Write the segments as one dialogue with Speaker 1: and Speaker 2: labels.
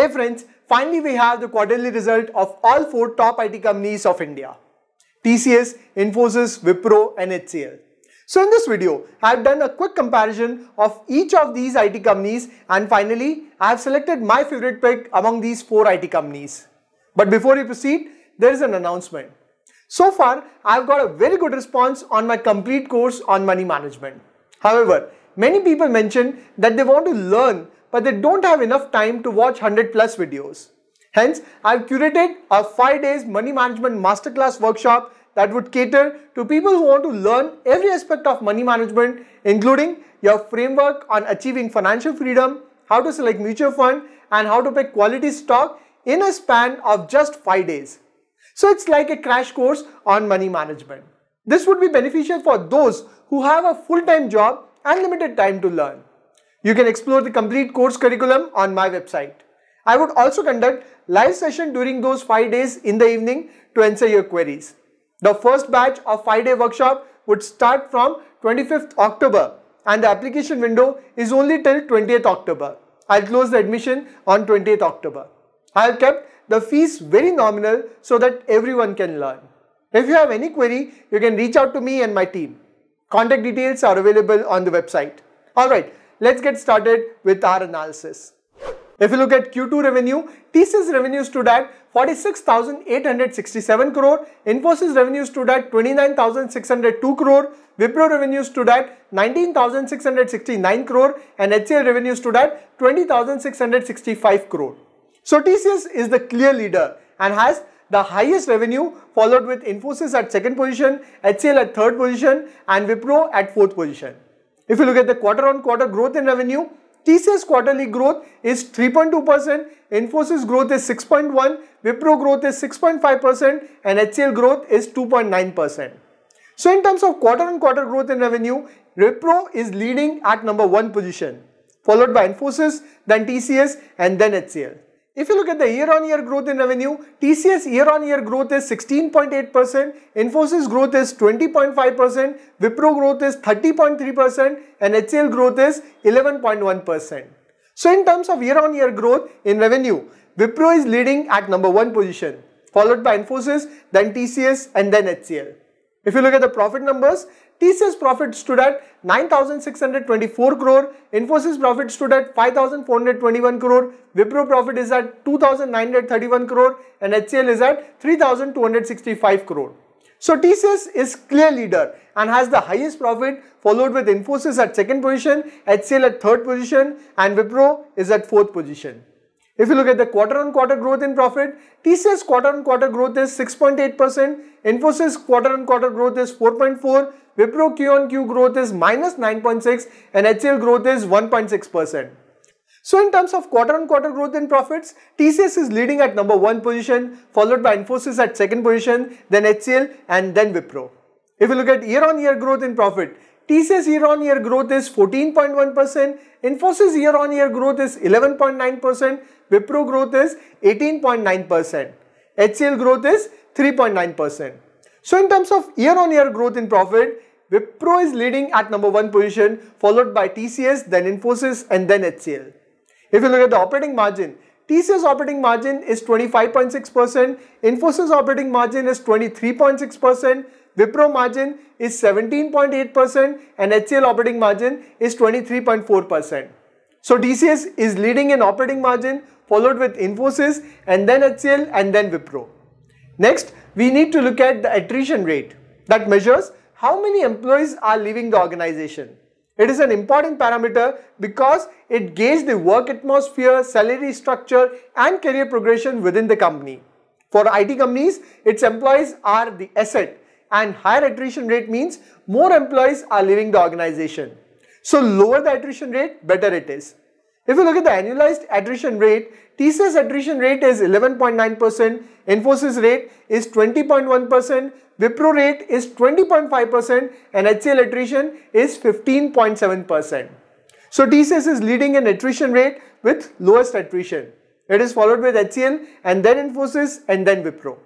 Speaker 1: Hey friends, finally we have the quarterly result of all four top IT companies of India. TCS, Infosys, Wipro and HCL. So in this video, I have done a quick comparison of each of these IT companies and finally, I have selected my favorite pick among these 4 IT companies. But before we proceed, there is an announcement. So far, I have got a very good response on my complete course on money management. However, many people mentioned that they want to learn but they don't have enough time to watch 100 plus videos. Hence, I've curated a 5 days money management masterclass workshop that would cater to people who want to learn every aspect of money management, including your framework on achieving financial freedom, how to select mutual fund, and how to pick quality stock in a span of just 5 days. So it's like a crash course on money management. This would be beneficial for those who have a full-time job and limited time to learn. You can explore the complete course curriculum on my website. I would also conduct live session during those 5 days in the evening to answer your queries. The first batch of 5 day workshop would start from 25th October and the application window is only till 20th October. I'll close the admission on 20th October. I've kept the fees very nominal so that everyone can learn. If you have any query, you can reach out to me and my team. Contact details are available on the website. Alright, let's get started with our analysis. If you look at Q2 revenue, TCS revenue stood at 46,867 crore, Infosys revenue stood at 29,602 crore, Wipro revenue stood at 19,669 crore and HCL revenue stood at 20,665 crore. So TCS is the clear leader and has the highest revenue followed with Infosys at second position, HCL at third position and Wipro at fourth position. If you look at the quarter on quarter growth in revenue, TCS quarterly growth is 3.2%, Infosys growth is 6.1%, Wipro growth is 6.5% and HCL growth is 2.9%. So in terms of quarter on quarter growth in revenue, Wipro is leading at number 1 position, followed by Infosys, then TCS and then HCL. If you look at the year-on-year -year growth in revenue, TCS year-on-year -year growth is 16.8%, Infosys growth is 20.5%, Wipro growth is 30.3% and HCL growth is 11.1%. So in terms of year-on-year -year growth in revenue, Wipro is leading at number 1 position, followed by Infosys, then TCS and then HCL. If you look at the profit numbers, TCS profit stood at 9,624 crore, Infosys profit stood at 5,421 crore, Wipro profit is at 2,931 crore and HCL is at 3,265 crore. So TCS is clear leader and has the highest profit followed with Infosys at second position, HCL at third position and Wipro is at fourth position. If you look at the quarter-on-quarter growth in profit, TCS quarter-on-quarter growth is 6.8%, Infosys quarter-on-quarter growth is 4.4, percent Wipro Q-on-Q growth is minus minus 9.6 percent and HCL growth is 1.6%. So in terms of quarter-on-quarter growth in profits, TCS is leading at number 1 position, followed by Infosys at second position, then HCL and then Wipro. If you look at year-on-year -year growth in profit, TCS year-on-year growth is 14.1%, Infosys year-on-year growth is 11.9%, Wipro growth is 18.9%, HCL growth is 3.9%. So in terms of year-on-year -year growth in profit, Wipro is leading at number 1 position followed by TCS, then Infosys and then HCL. If you look at the operating margin, TCS operating margin is 25.6%, Infosys operating margin is 23.6%, Wipro margin is 17.8% and HCL operating margin is 23.4%. So DCS is leading in operating margin followed with Infosys and then HCL and then Wipro. Next, we need to look at the attrition rate that measures how many employees are leaving the organization. It is an important parameter because it gauges the work atmosphere, salary structure and career progression within the company. For IT companies, its employees are the asset and higher attrition rate means more employees are leaving the organization. So lower the attrition rate, better it is. If you look at the annualized attrition rate, TCS attrition rate is 11.9%, Infosys rate is 20.1%, Wipro rate is 20.5% and HCL attrition is 15.7%. So TCS is leading in attrition rate with lowest attrition. It is followed with HCL and then Infosys and then Wipro.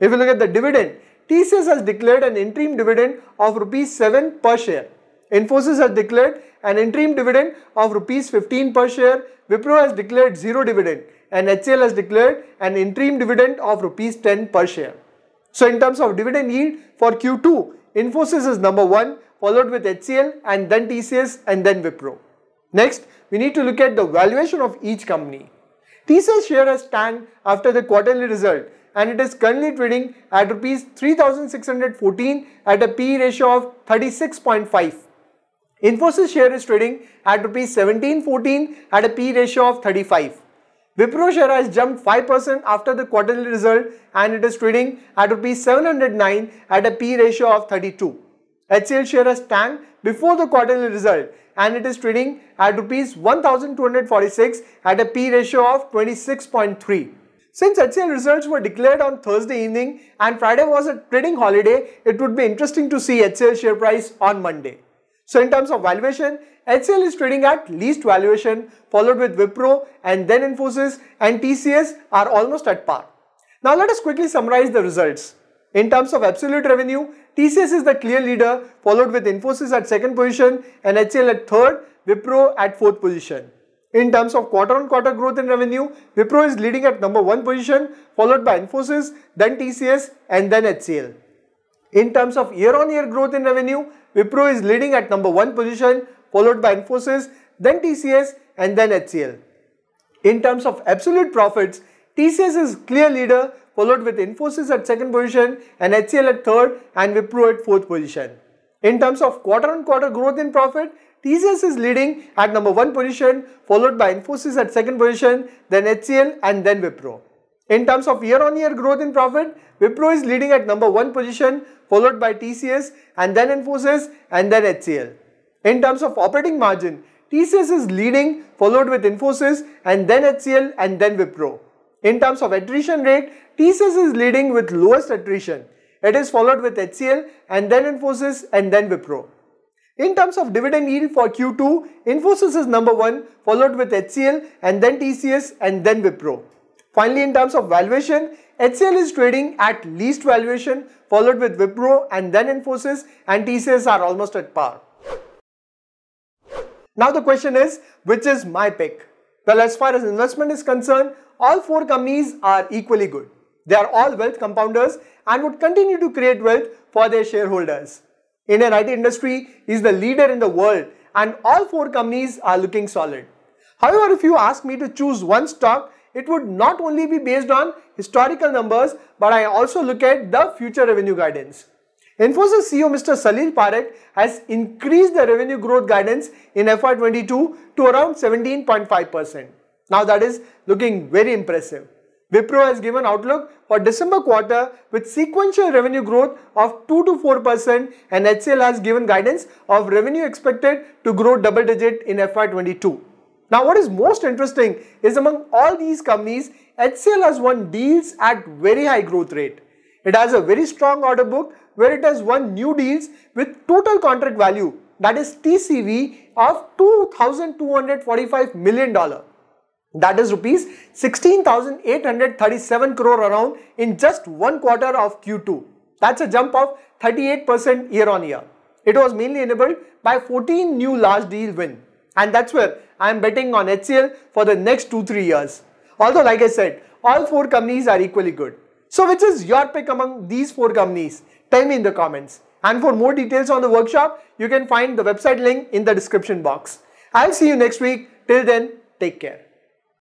Speaker 1: If you look at the dividend, TCS has declared an interim dividend of rupees 7 per share. Infosys has declared an interim dividend of rupees 15 per share. Wipro has declared zero dividend and HCL has declared an interim dividend of rupees 10 per share. So in terms of dividend yield for Q2, Infosys is number 1 followed with HCL and then TCS and then Wipro. Next, we need to look at the valuation of each company. TCS share has tanked after the quarterly result and it is currently trading at rupees 3614 at a PE ratio of 36.5. Infosys share is trading at rupees 1714 at a PE ratio of 35. Wipro share has jumped 5% after the quarterly result and it is trading at rupees 709 at a P ratio of 32. HCL share has tanked before the quarterly result and it is trading at rupees 1246 at a P ratio of 26.3. Since HCL results were declared on Thursday evening and Friday was a trading holiday, it would be interesting to see HCL share price on Monday. So in terms of valuation, HCL is trading at least valuation followed with Wipro and then Infosys and TCS are almost at par. Now let us quickly summarize the results. In terms of absolute revenue, TCS is the clear leader followed with Infosys at second position and HCL at third, Wipro at fourth position. In terms of quarter-on-quarter growth in revenue, Wipro is leading at number 1 position, followed by Infosys, then TCS and then HCL. In terms of year-on-year growth in revenue, Wipro is leading at number 1 position, followed by Infosys, then TCS and then HCL. In terms of absolute profits, TCS is clear leader, followed with Infosys at second position and HCL at third and Wipro at fourth position. In terms of quarter on -quarter growth in profit, TCS is leading at number 1 position followed by Infosys at 2nd position, then HCL and then Wipro. In terms of year-on-year -year growth in profit, Wipro is leading at number 1 position followed by TCS and then Infosys and then HCL. In terms of operating margin, TCS is leading followed with Infosys and then HCL and then Wipro. In terms of attrition rate, TCS is leading with lowest attrition. It is followed with HCL and then Infosys and then Wipro. In terms of dividend yield for Q2, Infosys is number one, followed with HCL and then TCS and then Wipro. Finally, in terms of valuation, HCL is trading at least valuation, followed with Wipro and then Infosys and TCS are almost at par. Now the question is, which is my pick? Well, as far as investment is concerned, all four companies are equally good. They are all wealth compounders and would continue to create wealth for their shareholders in the IT industry is the leader in the world and all four companies are looking solid. However, if you ask me to choose one stock, it would not only be based on historical numbers, but I also look at the future revenue guidance. Infosys CEO Mr. Salil Parekh has increased the revenue growth guidance in FY22 to around 17.5%. Now that is looking very impressive. Wipro has given outlook for December quarter with sequential revenue growth of 2 to 4% and HCL has given guidance of revenue expected to grow double digit in FY22. Now what is most interesting is among all these companies, HCL has won deals at very high growth rate. It has a very strong order book where it has won new deals with total contract value that is TCV of $2,245 million that is rupees 16,837 crore around in just one quarter of Q2. That's a jump of 38% year on year. It was mainly enabled by 14 new large deal win and that's where I am betting on HCL for the next 2-3 years. Although like I said, all 4 companies are equally good. So which is your pick among these 4 companies? Tell me in the comments. And for more details on the workshop, you can find the website link in the description box. I'll see you next week. Till then, take care.